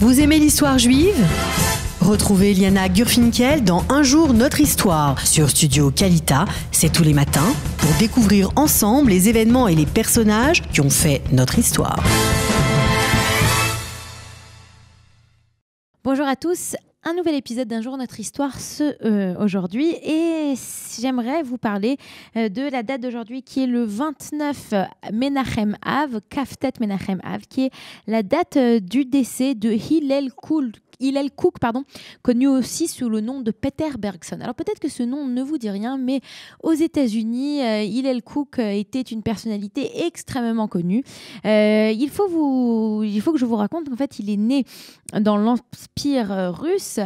Vous aimez l'histoire juive Retrouvez Liana Gurfinkel dans Un jour notre histoire sur Studio Calita, c'est tous les matins, pour découvrir ensemble les événements et les personnages qui ont fait notre histoire. Bonjour à tous, un nouvel épisode d'un jour notre histoire ce euh, aujourd'hui et j'aimerais vous parler euh, de la date d'aujourd'hui qui est le 29 Menachem Av, Kaftet Menachem Av, qui est la date euh, du décès de Hillel Koul Hillel Cook, pardon, connu aussi sous le nom de Peter Bergson. Alors peut-être que ce nom ne vous dit rien, mais aux États-Unis, Ilel euh, Hillel Cook euh, était une personnalité extrêmement connue. Euh, il, faut vous, il faut que je vous raconte qu'en fait, il est né dans l'Empire russe,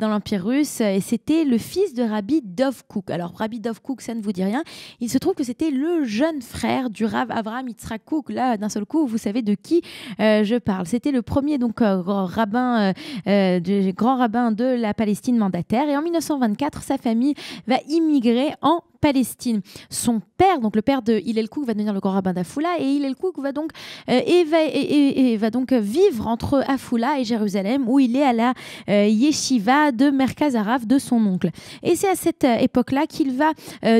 dans l'Empire russe, et c'était le fils de Rabbi Dov Cook. Alors Rabbi Dov Cook, ça ne vous dit rien. Il se trouve que c'était le jeune frère du Rav Avraham Yitzhak Cook. Là, d'un seul coup, vous savez de qui je parle. C'était le premier donc rabbin euh, grand rabbin de la Palestine mandataire. Et en 1924, sa famille va immigrer en Palestine. Son père, donc le père de Hillel Kouk, va devenir le grand rabbin d'Afoula et Hillel Kouk va donc, euh, et va, donc vivre entre Afoula et Jérusalem où il est à la euh, yeshiva de Merkaz Araf de son oncle. Et c'est à cette euh, époque-là qu'il va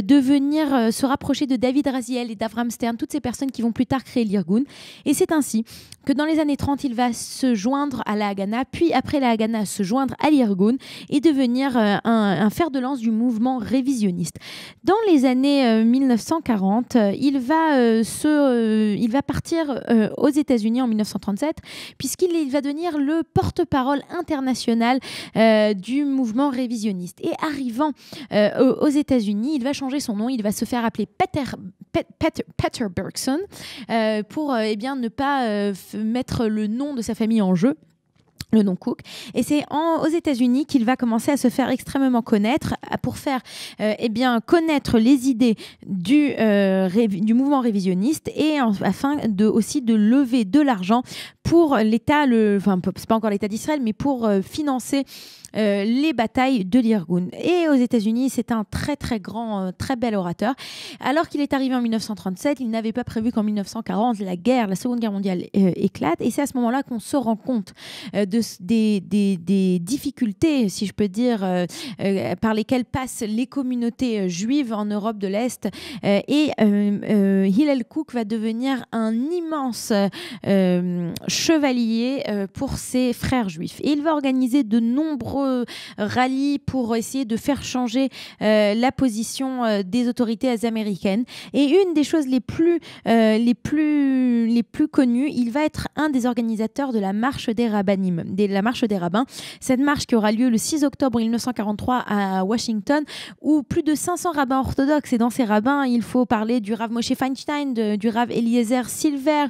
devenir, se rapprocher de David Raziel et d'Avram Stern, toutes ces personnes qui vont plus tard créer l'Irgun. Et c'est ainsi que dans les années 30, il va se joindre à la Haganah, puis après la Haganah, se joindre à l'Irgun et devenir un fer de lance du mouvement révisionniste. Dans les années 1940, euh, euh, il va, euh, se, il va partir aux États-Unis en 1937, puisqu'il va devenir le porte-parole international du mouvement révisionniste. Et arrivant aux États-Unis, il va changer son nom, il va se faire appeler Peter, Bergson pour eh bien, ne pas mettre le nom de sa famille en jeu le nom Cook. Et c'est aux États-Unis qu'il va commencer à se faire extrêmement connaître pour faire euh, eh bien, connaître les idées du, euh, du mouvement révisionniste et afin de, aussi de lever de l'argent pour l'État, le, enfin, c'est pas encore l'État d'Israël, mais pour euh, financer euh, les batailles de l'Irgun. Et aux États-Unis, c'est un très, très grand, euh, très bel orateur. Alors qu'il est arrivé en 1937, il n'avait pas prévu qu'en 1940, la guerre, la Seconde Guerre mondiale éclate. Et c'est à ce moment-là qu'on se rend compte de, des, des, difficultés, si je peux dire, par lesquelles passent les communautés juives en Europe de l'Est. et Hillel Cook va devenir un immense chevalier euh, pour ses frères juifs. Et il va organiser de nombreux rallyes pour essayer de faire changer euh, la position euh, des autorités américaines. Et une des choses les plus, les plus, les plus connues, il va être un des organisateurs de la marche des rabbinim, la marche des rabbins. Cette marche qui aura lieu le 6 octobre 1943 à Washington, où plus de 500 rabbins orthodoxes, et dans ces rabbins, il faut parler du Rav Moshe Feinstein, du Rav Eliezer Silver,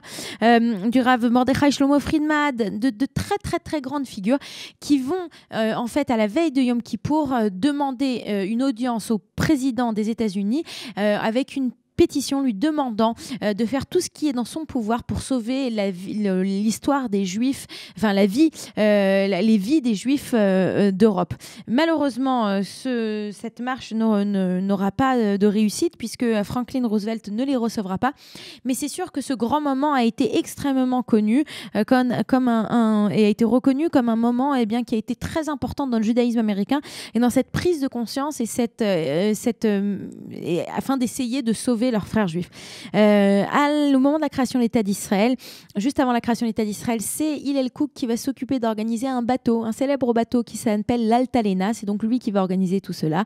du Rav Mordechai Shlomo Friedman, de, très très très grandes figures qui vont euh, en fait à la veille de Yom Kippour euh, demander euh, une audience au président des États-Unis avec une pétition lui demandant euh, de faire tout ce qui est dans son pouvoir pour sauver l'histoire des Juifs, enfin la vie, euh, les vies des Juifs euh, d'Europe. Malheureusement, ce, cette marche n'aura pas de réussite puisque Franklin Roosevelt ne les recevra pas. Mais c'est sûr que ce grand moment a été extrêmement connu comme, comme un, et a été reconnu comme un moment eh bien, qui a été très important dans le judaïsme américain et dans cette prise de conscience et cette, cette et afin d'essayer de sauver leurs frères juifs. Euh, au moment de la création de l'État d'Israël, juste avant la création de l'État d'Israël, c'est Hillel Cook qui va s'occuper d'organiser un bateau, un célèbre bateau qui s'appelle l'Altalena. C'est donc lui qui va organiser tout cela.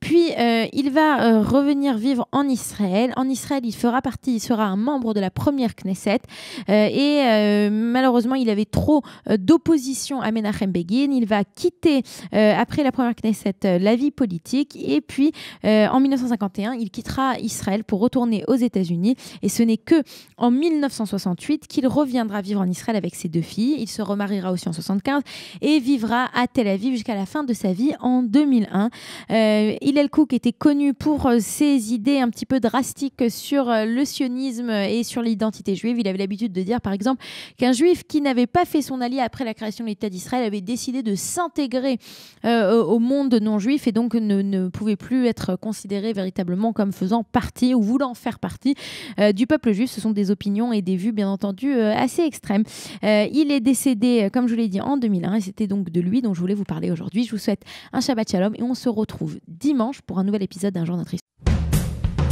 Puis euh, il va euh, revenir vivre en Israël. En Israël, il fera partie, il sera un membre de la première Knesset. et malheureusement, il avait trop d'opposition à Menachem Begin. Il va quitter après la première Knesset la vie politique. Et puis en 1951, il quittera Israël pour retourner aux États-Unis. Et ce n'est que en 1968 qu'il reviendra vivre en Israël avec ses deux filles. Il se remariera aussi en 75 et vivra à Tel Aviv jusqu'à la fin de sa vie en 2001. Euh, Hillel Cook était connu pour euh, ses idées un petit peu drastiques sur euh, le sionisme et sur l'identité juive. Il avait l'habitude de dire, par exemple, qu'un juif qui n'avait pas fait son allié après la création de l'État d'Israël avait décidé de s'intégrer euh, au monde non juif et donc ne, ne pouvait plus être considéré véritablement comme faisant partie ou voulant faire partie euh, du peuple juif. Ce sont des opinions et des vues, bien entendu, euh, assez extrêmes. Euh, il est décédé, comme je vous l'ai dit, en 2001 et c'était donc de lui dont je voulais vous parler aujourd'hui. Je vous souhaite un Shabbat Shalom et on se retrouve dimanche pour un nouvel épisode d'un jour notre histoire.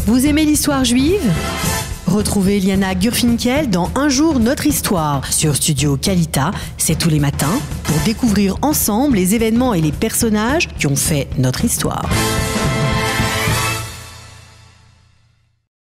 Vous aimez l'histoire juive Retrouvez Liana Gurfinkel dans Un jour notre histoire sur Studio Kalita. C'est tous les matins pour découvrir ensemble les événements et les personnages qui ont fait notre histoire.